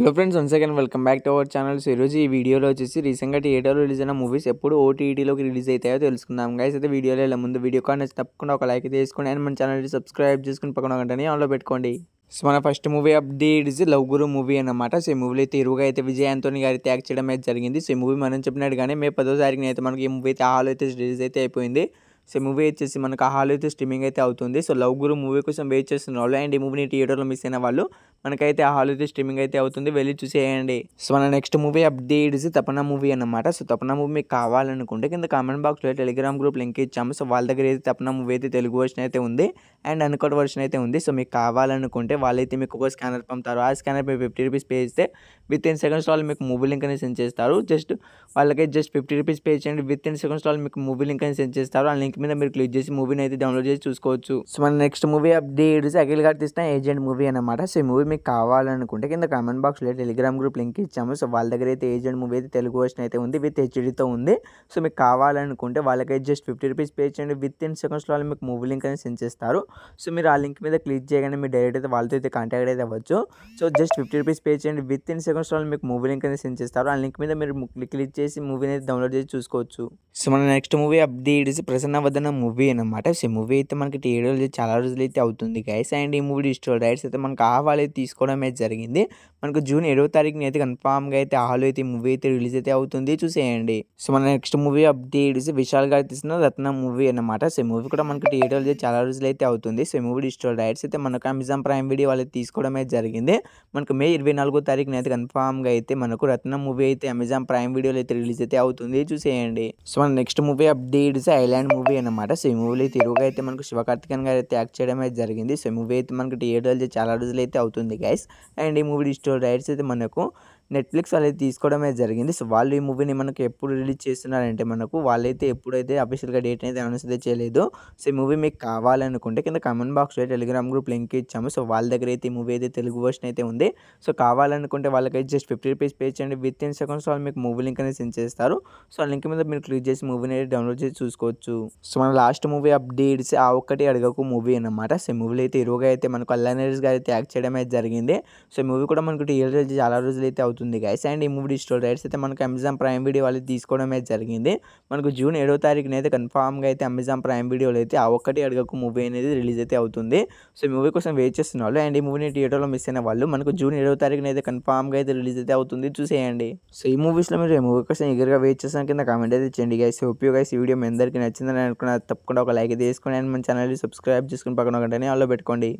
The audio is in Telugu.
hello friends one again welcome back to our channels ఈరోజు ఈ వీడియోలో వచ్చేసి రీసెంట్గా థియేటర్లో రిలీజ్ అయిన మూవీస్ ఎప్పుడు ఓటీటీలోకి రిలీజ్ అవుతాయో తెలుసుకుందాం గైస్ అయితే వీడియోలో ఇలా ముందు వీడియో నచ్చి తప్పకుండా ఒక లైక్ చేసుకోండి అండ్ మన ఛానల్ని సబ్స్క్రైబ్ చేసుకుని పక్కన గంటని ఆన్లో పెట్టుకోండి సో మన first movie update is love Guru movie అనమాట సో ఈ మూవీలో అయితే ఇరువుగా అయితే విజయ్ ఆంతోని గారి త్యాగ్ చేయడం అయితే జరిగింది సో ఈ మూవీ మనం చెప్పినట్టుగానే మే పదో తారీఖున అయితే మనకి ఈ మూవీ అయితే హాల్ అయితే రిలీజ్ అయితే అయిపోయింది సో మూవీ వచ్చేసి మనకు ఆ హాల్ అయితే స్ట్రీమింగ్ అయితే అవుతుంది సో లవ్ గురు మూవీ కోసం వెయిట్ చేస్తున్న వాళ్ళు అండ్ ఈ మూవీని థియేటర్లో మిస్ అయిన వాళ్ళు మనకైతే ఆ హాల్ అయితే స్ట్రీమింగ్ అయితే అవుతుంది వెళ్ళి చూసేయండి సో మన next movie updates Tapana movie అనమాట సో తపన మూవీ మీకు కావాలనుకుంటే కింద కామెంట్ బాక్స్లో టెలిగ్రామ్ గ్రూప్ లింక్ ఇచ్చాము సో వాళ్ళ దగ్గర అయితే తపన మూవీ అయితే తెలుగు వర్షన్ అయితే ఉంది అండ్ అనుకోట్ వర్షన్ అయితే ఉంది సో మీకు కావాలనుకుంటే వాళ్ళైతే మీకు ఒక స్కానర్ పంపుతారు ఆ స్కానర్ మీరు ఫిఫ్టీ రూపీస్ పే చేస్తే విత్ ఇన్ సెకండ్స్ వాళ్ళు మీకు మూవీ లింక్ అనేది సెండ్ చేస్తారు జస్ట్ వాళ్ళకి జస్ట్ ఫిఫ్టీ రూపీస్ పే చేయండి విత్ ఇన్ సెకండ్స్ వాళ్ళు మీకు మూవీ లింక్ అనేది సెండ్ చేస్తారు ఆ లింక్ మీద మీరు క్లిక్ చేసి మూవీని అయితే డౌన్లోడ్ చేసి చూసుకోవచ్చు సో మన నెక్స్ట్ మూవీ అప్డేట్ అఖిల్ గారు తీసిన ఏజెంట్ మూవీ అనమాట సో ఈ మూవీ మీకు కావాలనుకుంటే కింద కామెంట్ లో టెలిగ్రామ్ గ్రూప్ లింక్ ఇచ్చాము సో వాళ్ళ దగ్గర అయితే ఏజెంట్ మూవీ అయితే తెలుగు వర్షన్ అయితే ఉంది విత్ హెచ్డీతో ఉంది సో మీకు కావాలనుకుంటే వాళ్ళకైతే జస్ట్ ఫిఫ్టీ రూపీస్ పే చేయండి విత్ ఇన్ సెకండ్స్లో వాళ్ళు మీకు మూవీ లింక్ అనేది సెండ్ చేస్తారు సో మీరు ఆ లింక్ మీద క్లిక్ చేయగానే మీరు డైరెక్ట్ అయితే వాళ్ళతో అయితే కాంటాక్ట్ అయితే అవ్వచ్చు so just fifty rupees pay చేయండి విత్ ఇన్ సెకండ్స్ వాళ్ళు మీకు మూవీ లింక్ అనేది సెండ్ చేస్తారు ఆ లింక్ మీద మీరు క్లిక్ చేసి మూవీని అయితే డౌన్లోడ్ చేసి చూసుకోవచ్చు సో మన నెక్స్ట్ మూవీ అప్డేట్ ప్రసన్న అన్న మూవీ అనమాట సో మూవీ అయితే మనకి ఏడు రోజులు చాలా రోజులు అయితే అవుతుంది గైస్ అండ్ ఈ మూవీ డిజిటల్ రైట్స్ అయితే మనకు ఆహ్వాలు అయితే తీసుకోవడం అయితే జరిగింది మనకు జూన్ ఏడవ తారీఖున అయితే కన్ఫామ్గా అయితే ఆహ్వాలు అయితే మూవీ అయితే రిలీజ్ అయితే అవుతుంది చూసేయండి సో మన నెక్స్ట్ మూవీ అప్డేట్స్ విశాల్ గారు తీసిన రత్న మూవీ అనమాట సో మూవీ కూడా మనకి ఏడు రోజులు చాలా రోజులు అయితే అవుతుంది సో మూవీ డిజిటల్ రైట్స్ అయితే మనకు అమెజాన్ ప్రైమ్ వీడియో వాళ్ళు తీసుకోవడం అయితే జరిగింది మనకు మే ఇరవై నాలుగో తారీఖున అయితే కన్ఫామ్గా అయితే మనకు రత్న మూవీ అయితే అమెజాన్ ప్రైమ్ వీడియోలో అయితే రిలీజ్ అయితే అవుతుంది చూసేయండి సో మన next movie updates island movie అనమాట సో ఈ మూవీలో అయితే ఇరువుగా అయితే మనకు శివకార్తికన్ గారు అయితే యాక్ట్ చేయడం అయితే జరిగింది సో ఈ మూవీ అయితే మనకి థియేటర్లో చాలా రోజులు అయితే అవుతుంది గైస్ అండ్ ఈ మూవీ డిజిటల్ రైట్స్ అయితే మనకు నెట్ఫ్లిక్స్ వాళ్ళైతే తీసుకోవడమే జరిగింది సో వాళ్ళు ఈ మూవీని మనకు ఎప్పుడు రిలీజ్ చేస్తున్నారంటే మనకు వాళ్ళైతే ఎప్పుడైతే అఫీషియల్గా డేట్ అయితే అనౌన్స్ అయితే చేయలేదు సో ఈ మూవీ మీకు కావాలనుకుంటే కింద కామెంట్ బాక్స్లో టెలిగ్రామ్ గ్రూప్ లింక్ ఇచ్చాము సో వాళ్ళ దగ్గర అయితే ఈ మూవీ అయితే తెలుగు వర్షన్ అయితే ఉంది సో కావాలనుకుంటే వాళ్ళకైతే జస్ట్ ఫిఫ్టీ రూపీస్ పే చేయండి విత్ ఇన్ సెకండ్స్ వాళ్ళు మీకు మూవీ లింక్ అనేది సెండ్ చేస్తారు సో ఆ లింక్ మీద మీరు క్లిక్ చేసి మూవీని అయితే డౌన్లోడ్ చేసి చూసుకోవచ్చు సో మన లాస్ట్ మూవీ అప్డేట్స్ ఆ ఒక్కటి అడగకు మూవీ అనమాట సో మూవీలో అయితే ఇరువుగా అయితే మనకు అల్లా గారు అయితే యాక్ట్ చేయడం అయితే జరిగింది సో మూవీ కూడా మనకు రియల్ చాలా రోజులు అయితే అవుతుంది అవుతుంది గైస్ అండ్ ఈ మూవీ డిజిటల్ రైట్స్ అయితే మనకు అమెజాన్ ప్రైమ్ వీడియో వాళ్ళు తీసుకోవడమే జరిగింది మనకు జూన్ ఏడో తారీఖున అయితే కన్ఫామ్గా అయితే అమెజాన్ ప్రైమ్ వీడియోలో అయితే ఆ ఒక్కటి అడగకు మూవీ అనేది రిలీజ్ అయితే అవుతుంది సో ఈ మూవీ కోసం వెయిట్ చేస్తున్న వాళ్ళు అండ్ ఈ మూవీని థియేటర్లో మిస్ అయిన వాళ్ళు మనకు జూన్ ఏడో తారీఖున అయితే కన్ఫామ్గా అయితే రిలీజ్ అయితే అవుతుంది చూసేయండి సో ఈ మూవీస్లో మీరు ఈ మూవీ కోసం ఎగర్గా వెయిట్ చేసిన కింద కామెంట్ అయితే చేయండి గైస్ ఉపయోగ గైస్ ఈ వీడియో మీ అందరికీ నచ్చిందని అనుకున్న తప్పకుండా ఒక లైక్ తీసుకుని అండ్ మన ఛానల్ని సబ్స్క్రైబ్ చేసుకుని పక్కన అని వాళ్ళు పెట్టుకోండి